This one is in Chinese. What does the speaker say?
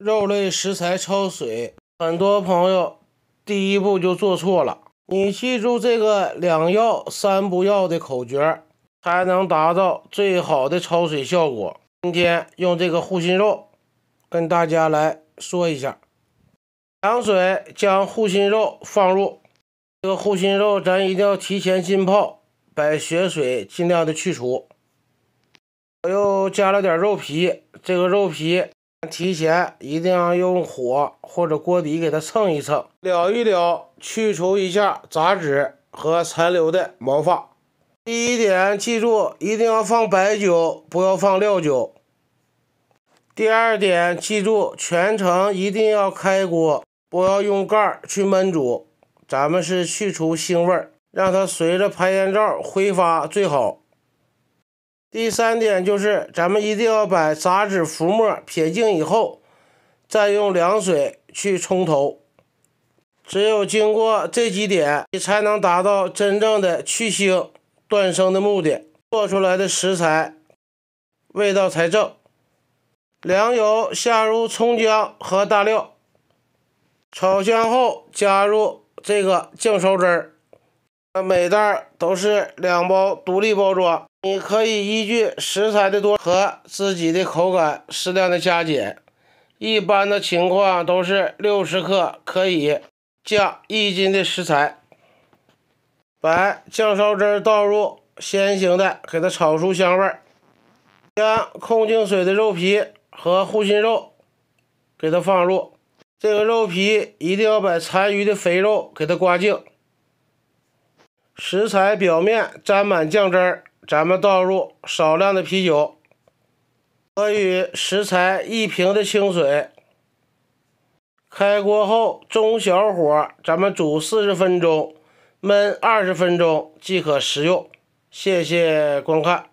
肉类食材焯水，很多朋友第一步就做错了。你记住这个“两要三不要”的口诀，才能达到最好的焯水效果。今天用这个护心肉跟大家来说一下：凉水将护心肉放入，这个护心肉咱一定要提前浸泡，把血水尽量的去除。我又加了点肉皮，这个肉皮。提前一定要用火或者锅底给它蹭一蹭、燎一燎，去除一下杂质和残留的毛发。第一点，记住一定要放白酒，不要放料酒。第二点，记住全程一定要开锅，不要用盖去焖煮。咱们是去除腥味，让它随着排烟罩挥发最好。第三点就是，咱们一定要把杂质浮沫撇净以后，再用凉水去冲头。只有经过这几点，你才能达到真正的去腥、断生的目的，做出来的食材味道才正。凉油下入葱姜和大料，炒香后加入这个酱烧汁儿。每袋都是两包独立包装，你可以依据食材的多和自己的口感适量的加减。一般的情况都是六十克可以加一斤的食材。把酱烧汁倒入，先行的给它炒出香味将控净水的肉皮和护心肉给它放入。这个肉皮一定要把残余的肥肉给它刮净。食材表面沾满酱汁儿，咱们倒入少量的啤酒，和与食材一平的清水。开锅后，中小火，咱们煮四十分钟，焖二十分钟即可食用。谢谢观看。